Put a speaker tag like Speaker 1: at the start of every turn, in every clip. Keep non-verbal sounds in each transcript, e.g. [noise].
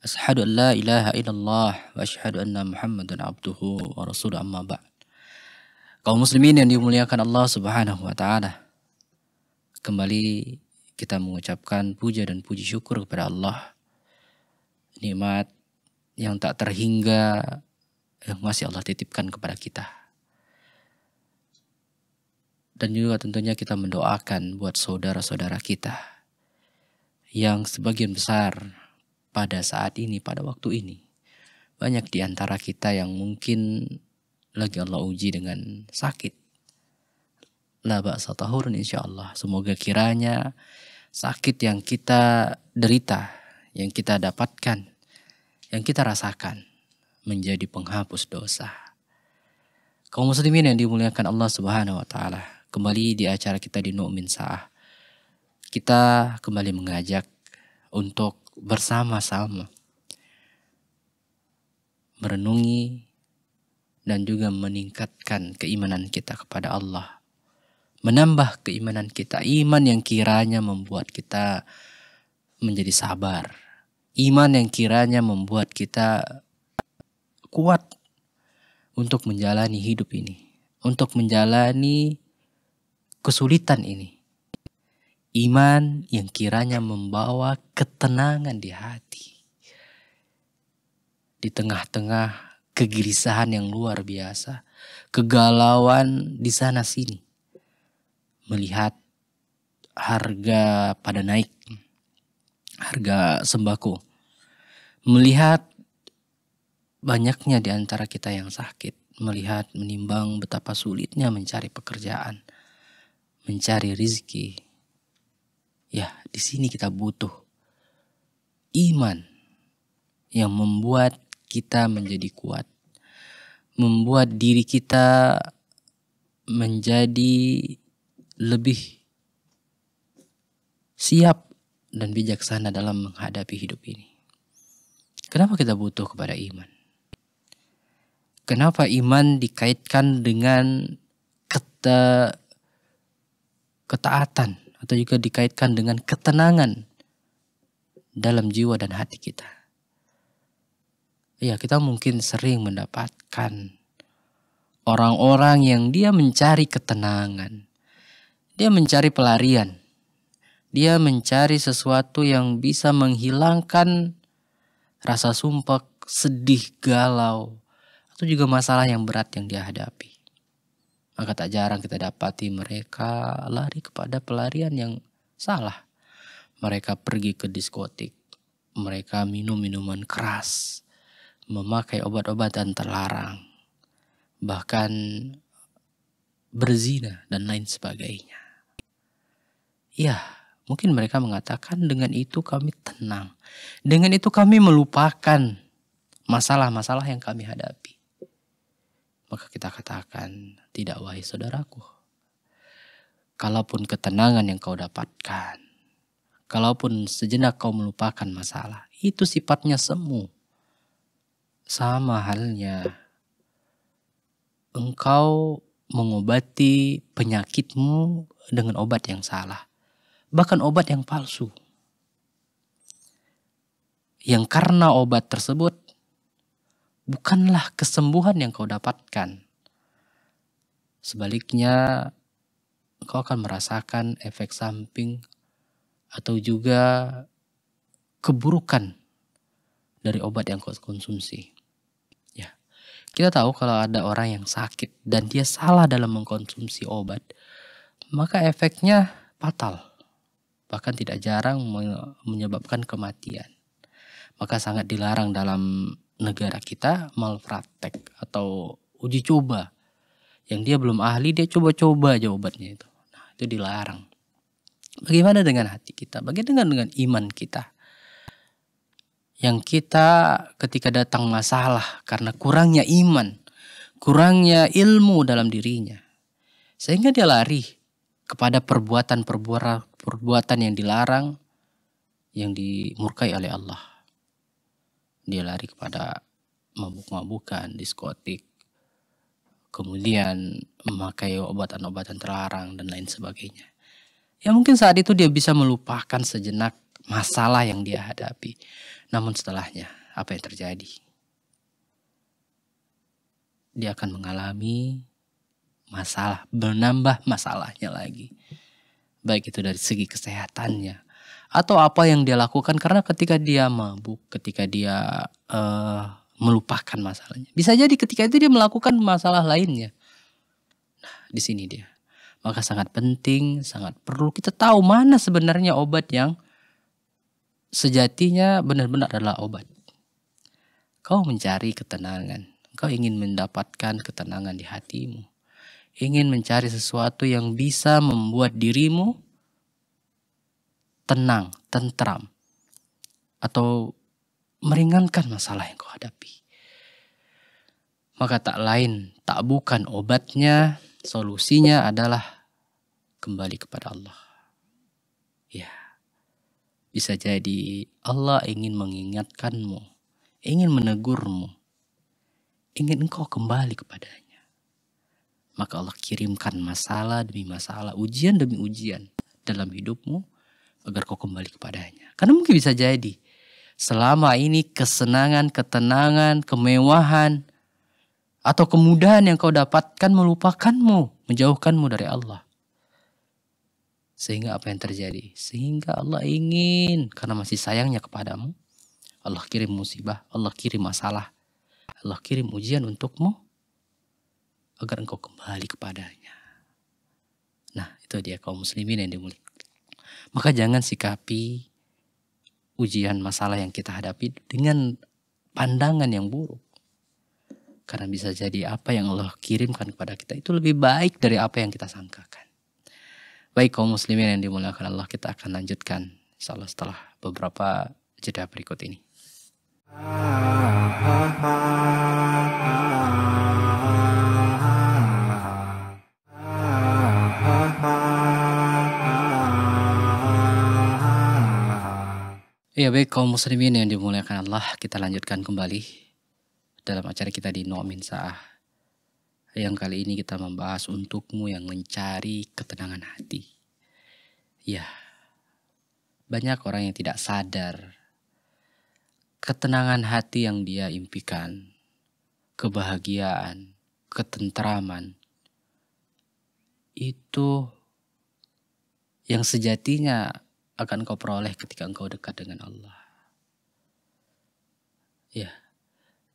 Speaker 1: Ashadu an la ilaha illallah wa ashadu anna muhammadan abduhu wa rasul amma ba'd. Kaum muslimin yang dimuliakan Allah subhanahu wa ta'ala. Kembali kita mengucapkan puja dan puji syukur kepada Allah. Nikmat yang tak terhingga yang masih Allah titipkan kepada kita. Dan juga tentunya kita mendoakan buat saudara-saudara kita yang sebagian besar pada saat ini, pada waktu ini. Banyak di antara kita yang mungkin lagi Allah uji dengan sakit. La ba'sa tahurun insya Allah. Semoga kiranya sakit yang kita derita, yang kita dapatkan, yang kita rasakan menjadi penghapus dosa. Kaum muslimin yang dimuliakan Allah Subhanahu wa taala, kembali di acara kita di Nu'min Sa'ah. Kita kembali mengajak untuk bersama-sama merenungi dan juga meningkatkan keimanan kita kepada Allah. Menambah keimanan kita, iman yang kiranya membuat kita menjadi sabar. Iman yang kiranya membuat kita kuat untuk menjalani hidup ini, untuk menjalani kesulitan ini iman yang kiranya membawa ketenangan di hati. Di tengah-tengah kegelisahan yang luar biasa, kegalauan di sana sini. Melihat harga pada naik, harga sembako. Melihat banyaknya di antara kita yang sakit, melihat menimbang betapa sulitnya mencari pekerjaan, mencari rizki, Ya, di sini kita butuh iman yang membuat kita menjadi kuat, membuat diri kita menjadi lebih siap dan bijaksana dalam menghadapi hidup ini. Kenapa kita butuh kepada iman? Kenapa iman dikaitkan dengan keta ketaatan? atau juga dikaitkan dengan ketenangan dalam jiwa dan hati kita. Ya, kita mungkin sering mendapatkan orang-orang yang dia mencari ketenangan. Dia mencari pelarian. Dia mencari sesuatu yang bisa menghilangkan rasa sumpah sedih, galau, atau juga masalah yang berat yang dia hadapi. Maka tak jarang kita dapati mereka lari kepada pelarian yang salah. Mereka pergi ke diskotik, mereka minum minuman keras, memakai obat-obatan terlarang, bahkan berzina dan lain sebagainya. Ya, mungkin mereka mengatakan dengan itu kami tenang. Dengan itu kami melupakan masalah-masalah yang kami hadapi maka kita katakan, tidak wahai saudaraku. Kalaupun ketenangan yang kau dapatkan, kalaupun sejenak kau melupakan masalah, itu sifatnya semu. Sama halnya, engkau mengobati penyakitmu dengan obat yang salah, bahkan obat yang palsu. Yang karena obat tersebut bukanlah kesembuhan yang kau dapatkan. Sebaliknya, kau akan merasakan efek samping atau juga keburukan dari obat yang kau konsumsi. Ya. Kita tahu kalau ada orang yang sakit dan dia salah dalam mengkonsumsi obat, maka efeknya fatal. Bahkan tidak jarang menyebabkan kematian. Maka sangat dilarang dalam negara kita malpraktek atau uji coba yang dia belum ahli dia coba-coba jawabannya itu nah itu dilarang bagaimana dengan hati kita bagaimana dengan dengan iman kita yang kita ketika datang masalah karena kurangnya iman kurangnya ilmu dalam dirinya sehingga dia lari kepada perbuatan perbuatan yang dilarang yang dimurkai oleh Allah dia lari kepada mabuk-mabukan, diskotik, kemudian memakai obat obatan terlarang dan lain sebagainya. Ya mungkin saat itu dia bisa melupakan sejenak masalah yang dia hadapi. Namun setelahnya apa yang terjadi? Dia akan mengalami masalah, menambah masalahnya lagi. Baik itu dari segi kesehatannya, atau apa yang dia lakukan karena ketika dia mabuk, ketika dia uh, melupakan masalahnya. Bisa jadi ketika itu dia melakukan masalah lainnya. Nah, di sini dia. Maka sangat penting, sangat perlu kita tahu mana sebenarnya obat yang sejatinya benar-benar adalah obat. Kau mencari ketenangan, kau ingin mendapatkan ketenangan di hatimu. Ingin mencari sesuatu yang bisa membuat dirimu tenang, tentram, atau meringankan masalah yang kau hadapi. Maka tak lain, tak bukan obatnya, solusinya adalah kembali kepada Allah. Ya, bisa jadi Allah ingin mengingatkanmu, ingin menegurmu, ingin engkau kembali kepadanya. Maka Allah kirimkan masalah demi masalah, ujian demi ujian dalam hidupmu, agar kau kembali kepadanya. Karena mungkin bisa jadi selama ini kesenangan, ketenangan, kemewahan atau kemudahan yang kau dapatkan melupakanmu, menjauhkanmu dari Allah. Sehingga apa yang terjadi? Sehingga Allah ingin karena masih sayangnya kepadamu. Allah kirim musibah, Allah kirim masalah, Allah kirim ujian untukmu agar engkau kembali kepadanya. Nah, itu dia kaum muslimin yang dimuliakan. Maka jangan sikapi ujian masalah yang kita hadapi dengan pandangan yang buruk. Karena bisa jadi apa yang Allah kirimkan kepada kita itu lebih baik dari apa yang kita sangkakan. Baik kaum muslimin yang dimuliakan Allah kita akan lanjutkan insyaallah setelah beberapa jeda berikut ini. Ah, ah, ah, ah. ah. Ya baik kaum muslimin yang dimuliakan Allah, kita lanjutkan kembali dalam acara kita di No'min Sa'ah. Yang kali ini kita membahas untukmu yang mencari ketenangan hati. Ya, banyak orang yang tidak sadar ketenangan hati yang dia impikan, kebahagiaan, ketentraman, itu yang sejatinya akan kau peroleh ketika engkau dekat dengan Allah. Ya.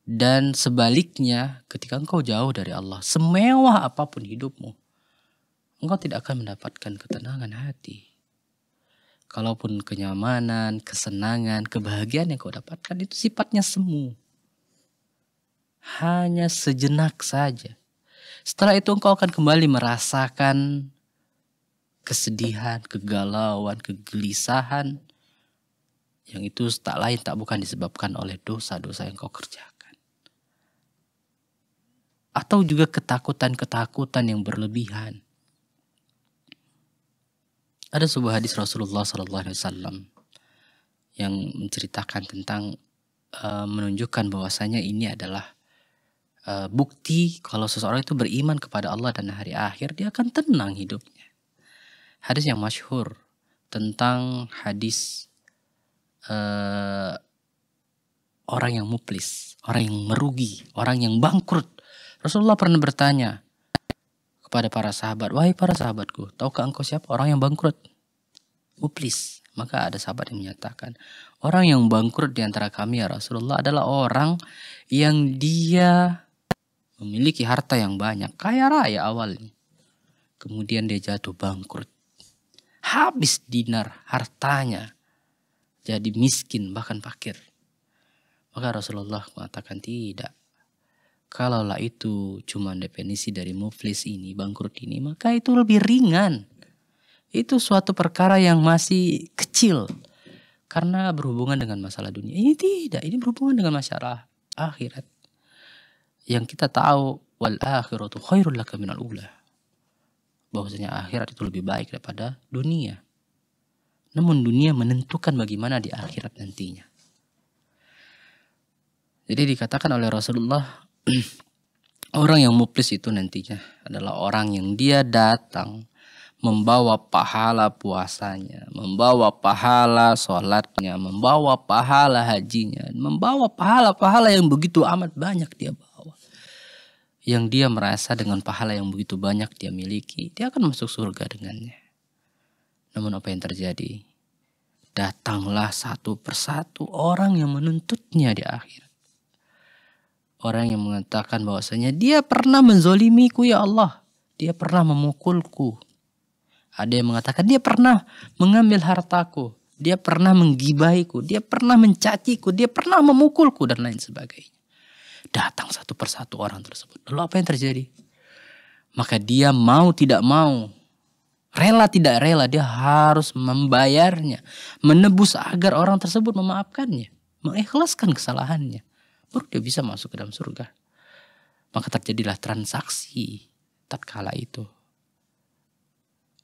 Speaker 1: Dan sebaliknya, ketika engkau jauh dari Allah, semewah apapun hidupmu, engkau tidak akan mendapatkan ketenangan hati. Kalaupun kenyamanan, kesenangan, kebahagiaan yang kau dapatkan itu sifatnya semu. Hanya sejenak saja. Setelah itu engkau akan kembali merasakan kesedihan, kegalauan, kegelisahan yang itu tak lain tak bukan disebabkan oleh dosa-dosa yang kau kerjakan. Atau juga ketakutan-ketakutan yang berlebihan. Ada sebuah hadis Rasulullah SAW yang menceritakan tentang eh, menunjukkan bahwasanya ini adalah eh, bukti kalau seseorang itu beriman kepada Allah dan hari akhir dia akan tenang hidup hadis yang masyhur tentang hadis uh, orang yang muplis, orang yang merugi, orang yang bangkrut. Rasulullah pernah bertanya kepada para sahabat, "Wahai para sahabatku, tahukah engkau siapa orang yang bangkrut?" muplis? Maka ada sahabat yang menyatakan, orang yang bangkrut di antara kami ya Rasulullah adalah orang yang dia memiliki harta yang banyak, kaya raya awalnya. Kemudian dia jatuh bangkrut habis dinar hartanya jadi miskin bahkan fakir. Maka Rasulullah mengatakan tidak. Kalaulah itu cuma definisi dari muflis ini, bangkrut ini, maka itu lebih ringan. Itu suatu perkara yang masih kecil. Karena berhubungan dengan masalah dunia. Ini tidak, ini berhubungan dengan masalah akhirat. Yang kita tahu, wal akhiratu khairul laka minal ulah bahwasanya akhirat itu lebih baik daripada dunia. Namun dunia menentukan bagaimana di akhirat nantinya. Jadi dikatakan oleh Rasulullah [clears throat] orang yang muflis itu nantinya adalah orang yang dia datang membawa pahala puasanya, membawa pahala sholatnya, membawa pahala hajinya, membawa pahala-pahala yang begitu amat banyak dia bawa yang dia merasa dengan pahala yang begitu banyak dia miliki, dia akan masuk surga dengannya. Namun apa yang terjadi? Datanglah satu persatu orang yang menuntutnya di akhir. Orang yang mengatakan bahwasanya dia pernah menzolimiku ya Allah. Dia pernah memukulku. Ada yang mengatakan dia pernah mengambil hartaku. Dia pernah menggibahiku, Dia pernah mencaciku. Dia pernah memukulku dan lain sebagainya. Datang satu persatu orang tersebut. Lalu apa yang terjadi? Maka dia mau tidak mau, rela tidak rela, dia harus membayarnya. Menebus agar orang tersebut memaafkannya. Mengikhlaskan kesalahannya. Baru dia bisa masuk ke dalam surga. Maka terjadilah transaksi tatkala itu.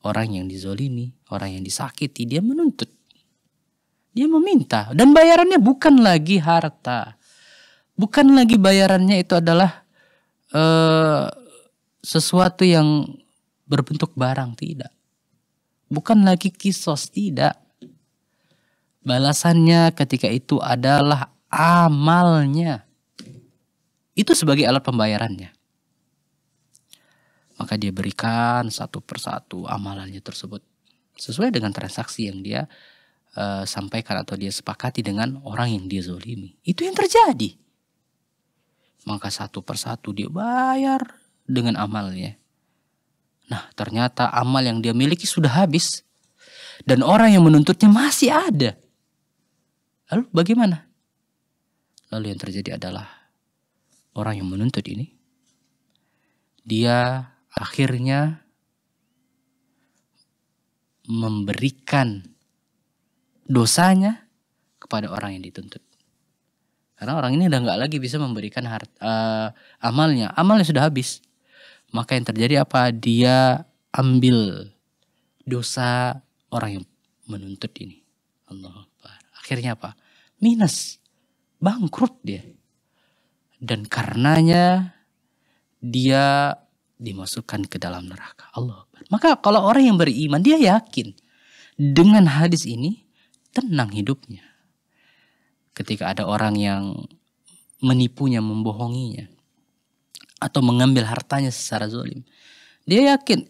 Speaker 1: Orang yang dizolimi, orang yang disakiti, dia menuntut. Dia meminta. Dan bayarannya bukan lagi harta bukan lagi bayarannya itu adalah uh, sesuatu yang berbentuk barang tidak bukan lagi kisos tidak balasannya ketika itu adalah amalnya itu sebagai alat pembayarannya maka dia berikan satu persatu amalannya tersebut sesuai dengan transaksi yang dia uh, sampaikan atau dia sepakati dengan orang yang dia zolimi itu yang terjadi maka satu persatu dia bayar dengan amalnya. Nah, ternyata amal yang dia miliki sudah habis dan orang yang menuntutnya masih ada. Lalu bagaimana? Lalu yang terjadi adalah orang yang menuntut ini dia akhirnya memberikan dosanya kepada orang yang dituntut. Karena orang ini udah nggak lagi bisa memberikan hart uh, amalnya. Amalnya sudah habis. Maka yang terjadi apa? Dia ambil dosa orang yang menuntut ini. Allah Akhirnya apa? Minus. Bangkrut dia. Dan karenanya dia dimasukkan ke dalam neraka. Allah Maka kalau orang yang beriman dia yakin dengan hadis ini tenang hidupnya ketika ada orang yang menipunya, membohonginya, atau mengambil hartanya secara zolim. Dia yakin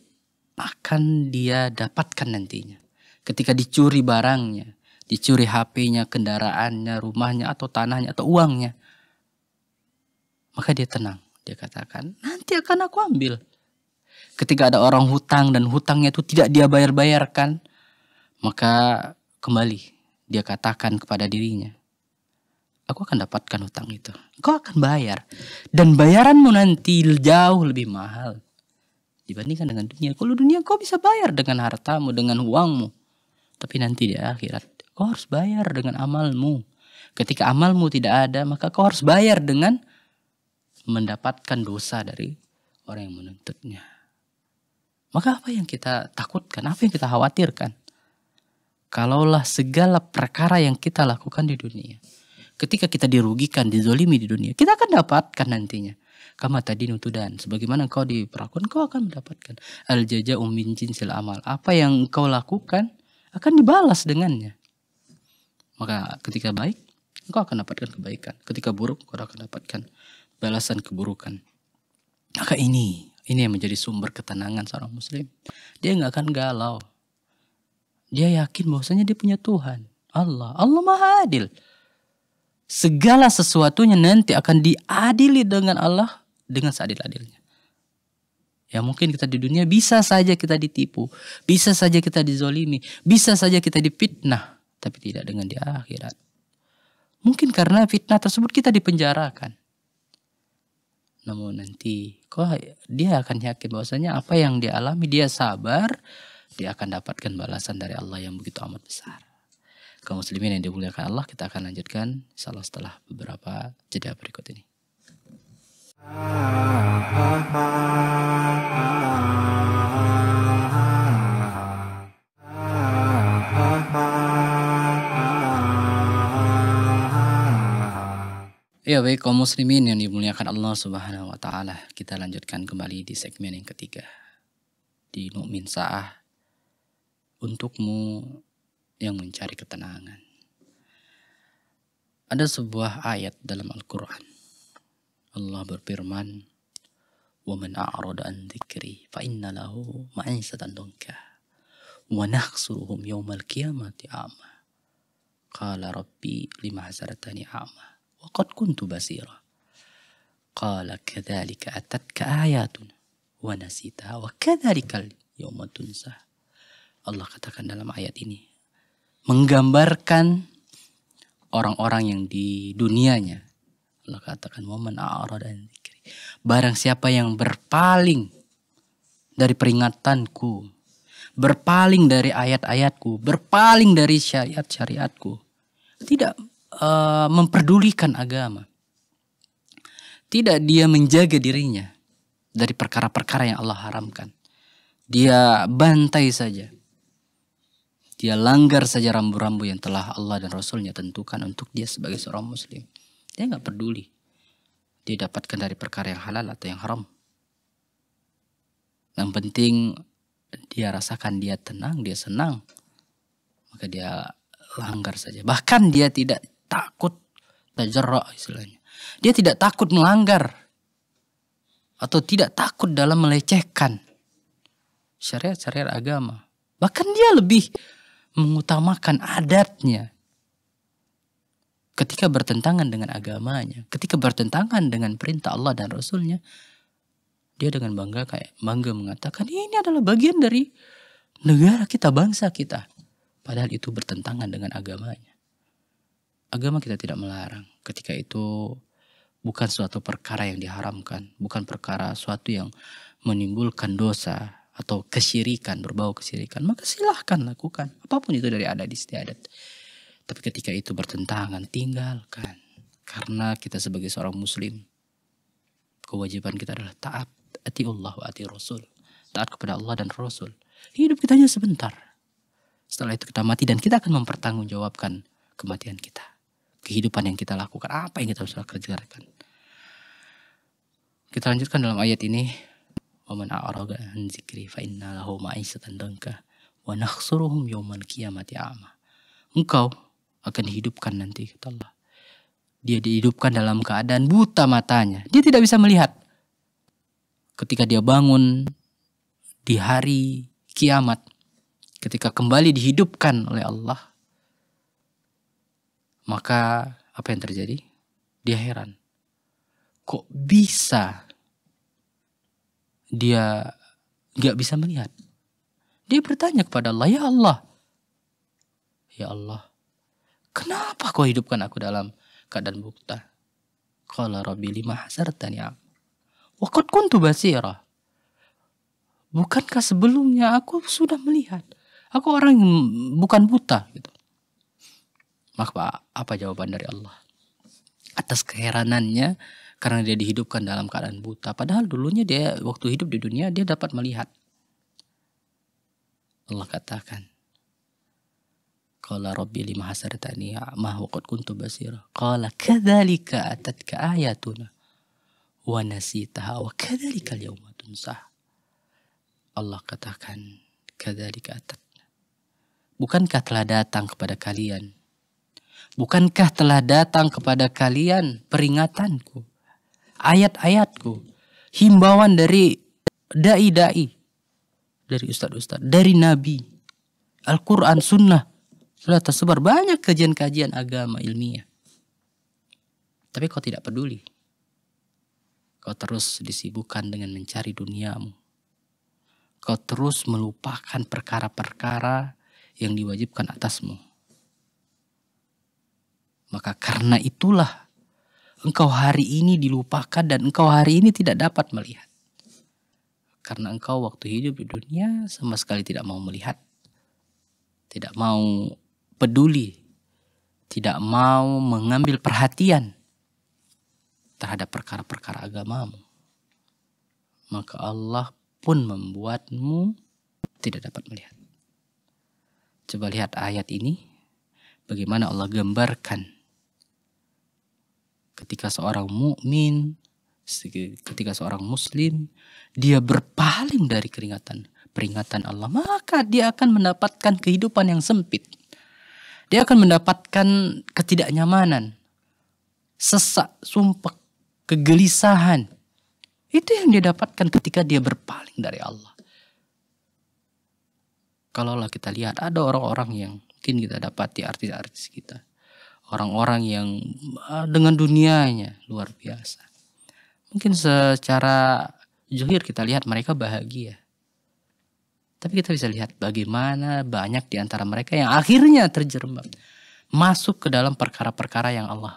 Speaker 1: akan dia dapatkan nantinya. Ketika dicuri barangnya, dicuri HP-nya, kendaraannya, rumahnya, atau tanahnya, atau uangnya. Maka dia tenang. Dia katakan, nanti akan aku ambil. Ketika ada orang hutang dan hutangnya itu tidak dia bayar-bayarkan, maka kembali dia katakan kepada dirinya, aku akan dapatkan hutang itu. Kau akan bayar. Dan bayaranmu nanti jauh lebih mahal. Dibandingkan dengan dunia. Kalau dunia kau bisa bayar dengan hartamu, dengan uangmu. Tapi nanti di akhirat kau harus bayar dengan amalmu. Ketika amalmu tidak ada, maka kau harus bayar dengan mendapatkan dosa dari orang yang menuntutnya. Maka apa yang kita takutkan, apa yang kita khawatirkan? Kalaulah segala perkara yang kita lakukan di dunia ketika kita dirugikan, dizolimi di dunia, kita akan dapatkan nantinya. Kama tadi nutudan, sebagaimana engkau diperlakukan, kau akan mendapatkan. Al jaja umin jinsil amal. Apa yang engkau lakukan akan dibalas dengannya. Maka ketika baik, engkau akan dapatkan kebaikan. Ketika buruk, engkau akan dapatkan balasan keburukan. Maka ini, ini yang menjadi sumber ketenangan seorang muslim. Dia nggak akan galau. Dia yakin bahwasanya dia punya Tuhan. Allah, Allah Maha Adil segala sesuatunya nanti akan diadili dengan Allah dengan seadil-adilnya. Ya mungkin kita di dunia bisa saja kita ditipu, bisa saja kita dizolimi, bisa saja kita dipitnah, tapi tidak dengan di akhirat. Mungkin karena fitnah tersebut kita dipenjarakan. Namun nanti kok dia akan yakin bahwasanya apa yang dialami dia sabar, dia akan dapatkan balasan dari Allah yang begitu amat besar kaum muslimin yang dimuliakan Allah kita akan lanjutkan salah setelah beberapa jeda berikut ini Ya baik kaum muslimin yang dimuliakan Allah Subhanahu wa taala, kita lanjutkan kembali di segmen yang ketiga. Di Mukmin Saah untukmu yang mencari ketenangan. Ada sebuah ayat dalam Al-Quran. Allah berfirman, وَمَنْ أَعْرَضَ عَنْ ذِكْرِي فَإِنَّ لَهُ مَعِنْسَةً دَنْكَ وَنَخْسُرُهُمْ يَوْمَ الْقِيَامَةِ أَعْمَى قَالَ رَبِّي لِمَا حَزَرَتَنِي أَعْمَى وَقَدْ كُنْتُ بَصِيرًا قَالَ كَذَلِكَ أَتَتْكَ آيَاتُنَا وَنَسِيتَهَا وَكَذَلِكَ الْيَوْمَ تُنْسَى Allah katakan dalam ayat ini menggambarkan orang-orang yang di dunianya. Allah katakan momen dan Barang siapa yang berpaling dari peringatanku, berpaling dari ayat-ayatku, berpaling dari syariat-syariatku, tidak uh, memperdulikan agama. Tidak dia menjaga dirinya dari perkara-perkara yang Allah haramkan. Dia bantai saja dia langgar saja rambu-rambu yang telah Allah dan Rasulnya tentukan untuk dia sebagai seorang muslim. Dia nggak peduli. Dia dapatkan dari perkara yang halal atau yang haram. Yang penting dia rasakan dia tenang, dia senang. Maka dia langgar saja. Bahkan dia tidak takut tajarra istilahnya. Dia tidak takut melanggar atau tidak takut dalam melecehkan syariat-syariat agama. Bahkan dia lebih mengutamakan adatnya ketika bertentangan dengan agamanya, ketika bertentangan dengan perintah Allah dan Rasulnya, dia dengan bangga kayak bangga mengatakan ini adalah bagian dari negara kita, bangsa kita. Padahal itu bertentangan dengan agamanya. Agama kita tidak melarang. Ketika itu bukan suatu perkara yang diharamkan, bukan perkara suatu yang menimbulkan dosa, atau kesyirikan, berbau kesyirikan, maka silahkan lakukan. Apapun itu dari adat istiadat. Tapi ketika itu bertentangan, tinggalkan. Karena kita sebagai seorang muslim, kewajiban kita adalah taat. Ati Allah wa ati Rasul. Taat kepada Allah dan Rasul. Hidup kita hanya sebentar. Setelah itu kita mati dan kita akan mempertanggungjawabkan kematian kita. Kehidupan yang kita lakukan, apa yang kita harus kerjakan. Kita lanjutkan dalam ayat ini wa man a'rada an zikri fa inna lahu ma'isyatan dangka engkau akan dihidupkan nanti kata Allah dia dihidupkan dalam keadaan buta matanya dia tidak bisa melihat ketika dia bangun di hari kiamat ketika kembali dihidupkan oleh Allah maka apa yang terjadi dia heran kok bisa dia nggak bisa melihat. Dia bertanya kepada Allah, ya Allah, ya Allah, kenapa kau hidupkan aku dalam keadaan buta kalau rabbi lima hasartani kun kuntu basira. Bukankah sebelumnya aku sudah melihat? Aku orang yang bukan buta gitu. Maka apa jawaban dari Allah? Atas keheranannya, karena dia dihidupkan dalam keadaan buta. Padahal dulunya dia waktu hidup di dunia dia dapat melihat. Allah katakan. Qala rabbi lima hasaratani ma wa qad kuntu basira. Qala kadzalika atatka ayatuna wa nasitaha wa kadzalika al-yawma Allah katakan kadzalika atat. Bukankah telah datang kepada kalian Bukankah telah datang kepada kalian peringatanku? ayat-ayatku, himbauan dari dai-dai, dari ustadz-ustadz, dari nabi, Al-Quran, sunnah. Sudah tersebar banyak kajian-kajian agama ilmiah. Tapi kau tidak peduli. Kau terus disibukkan dengan mencari duniamu. Kau terus melupakan perkara-perkara yang diwajibkan atasmu. Maka karena itulah engkau hari ini dilupakan dan engkau hari ini tidak dapat melihat. Karena engkau waktu hidup di dunia sama sekali tidak mau melihat. Tidak mau peduli. Tidak mau mengambil perhatian terhadap perkara-perkara agamamu. Maka Allah pun membuatmu tidak dapat melihat. Coba lihat ayat ini bagaimana Allah gambarkan ketika seorang mukmin, ketika seorang muslim dia berpaling dari keringatan peringatan Allah, maka dia akan mendapatkan kehidupan yang sempit. Dia akan mendapatkan ketidaknyamanan, sesak, sumpah, kegelisahan. Itu yang dia dapatkan ketika dia berpaling dari Allah. Kalaulah kita lihat ada orang-orang yang mungkin kita dapati artis-artis kita orang-orang yang eh, dengan dunianya luar biasa. Mungkin secara zuhir kita lihat mereka bahagia. Tapi kita bisa lihat bagaimana banyak di antara mereka yang akhirnya terjerembab masuk ke dalam perkara-perkara yang Allah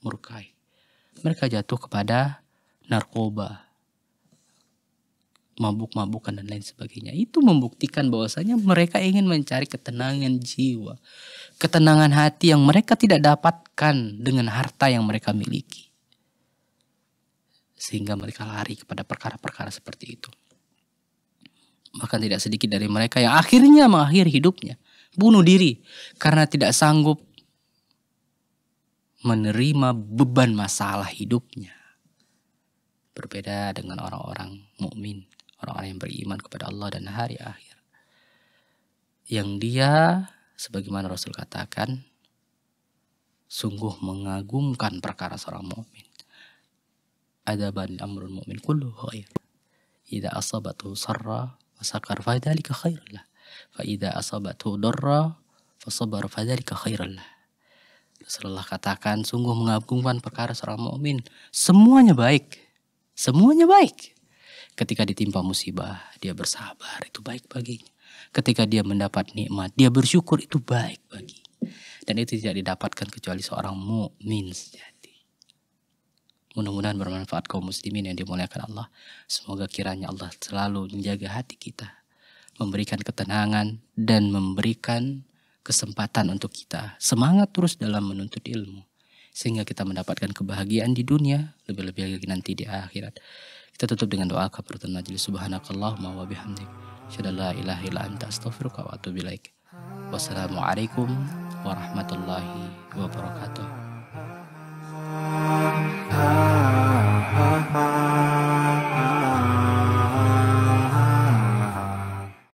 Speaker 1: murkai. Mereka jatuh kepada narkoba, mabuk-mabukan dan lain sebagainya. Itu membuktikan bahwasanya mereka ingin mencari ketenangan jiwa, ketenangan hati yang mereka tidak dapatkan dengan harta yang mereka miliki. Sehingga mereka lari kepada perkara-perkara seperti itu. Bahkan tidak sedikit dari mereka yang akhirnya mengakhiri hidupnya, bunuh diri karena tidak sanggup menerima beban masalah hidupnya. Berbeda dengan orang-orang mukmin orang-orang yang beriman kepada Allah dan hari akhir. Yang dia sebagaimana Rasul katakan sungguh mengagumkan perkara seorang mukmin. Ada bani amrul mukmin kullu khair. Idza asabatu sarra wa sakar fa dzalika Faidah lah. Fa idza asabatu darra fasabar fa Rasulullah katakan sungguh mengagumkan perkara seorang mukmin. Semuanya baik. Semuanya baik. Ketika ditimpa musibah, dia bersabar, itu baik baginya. Ketika dia mendapat nikmat, dia bersyukur, itu baik bagi Dan itu tidak didapatkan kecuali seorang mukmin sejati. Mudah-mudahan bermanfaat kaum muslimin yang dimuliakan Allah. Semoga kiranya Allah selalu menjaga hati kita, memberikan ketenangan dan memberikan kesempatan untuk kita semangat terus dalam menuntut ilmu sehingga kita mendapatkan kebahagiaan di dunia lebih-lebih lagi nanti di akhirat. Kita tutup dengan doa kafaratul majlis. Subhanakallahumma wa bihamdik. Syadallah ilaha illa anta astaghfiruka wa atubu ilaik. Wassalamualaikum warahmatullahi wabarakatuh. ha, ha, ha.